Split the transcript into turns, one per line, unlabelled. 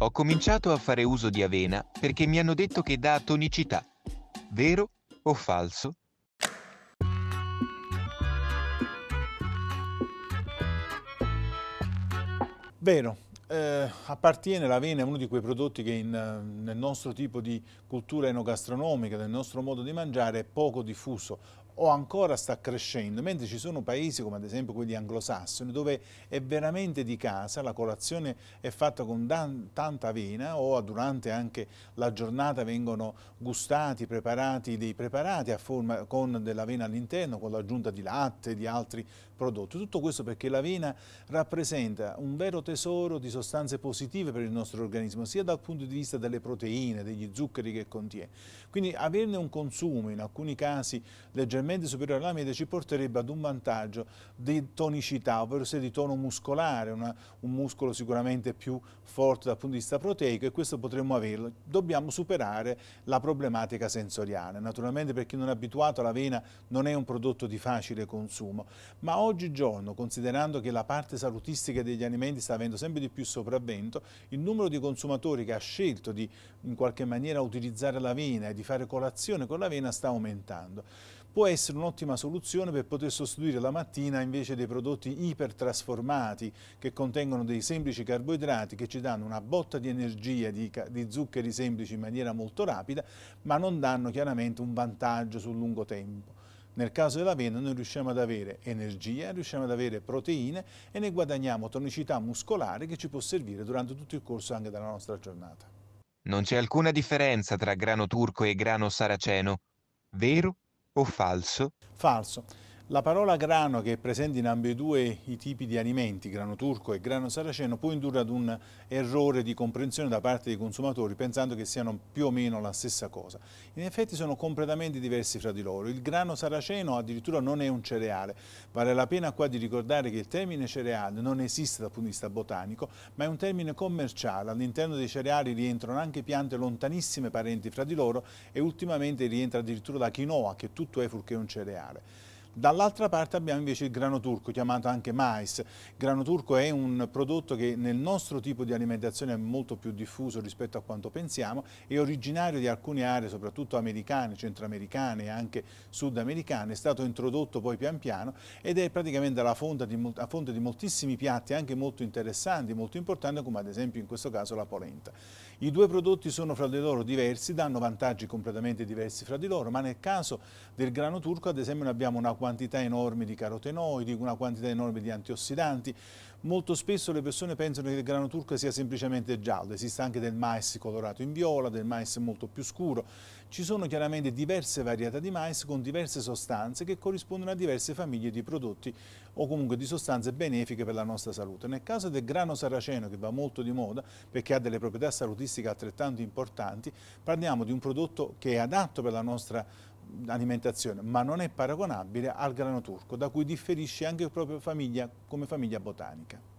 Ho cominciato a fare uso di avena perché mi hanno detto che dà tonicità. Vero o falso? Vero. Eh, appartiene l'avena, è uno di quei prodotti che in, nel nostro tipo di cultura enogastronomica, nel nostro modo di mangiare, è poco diffuso o ancora sta crescendo, mentre ci sono paesi come ad esempio quelli anglosassoni dove è veramente di casa, la colazione è fatta con tanta avena o durante anche la giornata vengono gustati, preparati dei preparati a forma, con dell'avena all'interno, con l'aggiunta di latte, di altri prodotti. Tutto questo perché l'avena rappresenta un vero tesoro di sostanze positive per il nostro organismo, sia dal punto di vista delle proteine, degli zuccheri che contiene. Quindi averne un consumo, in alcuni casi leggermente leggermente superiore alla media ci porterebbe ad un vantaggio di tonicità, ovvero sia di tono muscolare, una, un muscolo sicuramente più forte dal punto di vista proteico e questo potremmo averlo. Dobbiamo superare la problematica sensoriale. Naturalmente per chi non è abituato l'avena non è un prodotto di facile consumo, ma oggigiorno, considerando che la parte salutistica degli alimenti sta avendo sempre di più sopravvento, il numero di consumatori che ha scelto di in qualche maniera utilizzare l'avena e di fare colazione con l'avena sta aumentando può essere un'ottima soluzione per poter sostituire la mattina invece dei prodotti ipertrasformati che contengono dei semplici carboidrati che ci danno una botta di energia, di, di zuccheri semplici in maniera molto rapida, ma non danno chiaramente un vantaggio sul lungo tempo. Nel caso dell'avena noi riusciamo ad avere energia, riusciamo ad avere proteine e ne guadagniamo tonicità muscolare che ci può servire durante tutto il corso anche della nostra giornata. Non c'è alcuna differenza tra grano turco e grano saraceno, vero o falso? Falso. La parola grano, che è presente in ambedue i tipi di alimenti, grano turco e grano saraceno, può indurre ad un errore di comprensione da parte dei consumatori, pensando che siano più o meno la stessa cosa. In effetti sono completamente diversi fra di loro. Il grano saraceno addirittura non è un cereale. Vale la pena qua di ricordare che il termine cereale non esiste dal punto di vista botanico, ma è un termine commerciale. All'interno dei cereali rientrano anche piante lontanissime parenti fra di loro e ultimamente rientra addirittura la quinoa, che tutto è purché un cereale. Dall'altra parte abbiamo invece il grano turco, chiamato anche mais. Il grano turco è un prodotto che nel nostro tipo di alimentazione è molto più diffuso rispetto a quanto pensiamo, è originario di alcune aree, soprattutto americane, centroamericane e anche sudamericane, è stato introdotto poi pian piano ed è praticamente la fonte di, la fonte di moltissimi piatti anche molto interessanti, molto importanti, come ad esempio in questo caso la polenta. I due prodotti sono fra di loro diversi, danno vantaggi completamente diversi fra di loro, ma nel caso del grano turco ad esempio ne abbiamo una quantità quantità enorme di carotenoidi, una quantità enorme di antiossidanti. Molto spesso le persone pensano che il grano turco sia semplicemente giallo, esiste anche del mais colorato in viola, del mais molto più scuro. Ci sono chiaramente diverse varietà di mais con diverse sostanze che corrispondono a diverse famiglie di prodotti o comunque di sostanze benefiche per la nostra salute. Nel caso del grano saraceno che va molto di moda perché ha delle proprietà salutistiche altrettanto importanti, parliamo di un prodotto che è adatto per la nostra salute alimentazione, ma non è paragonabile al grano turco, da cui differisce anche proprio famiglia, come famiglia botanica.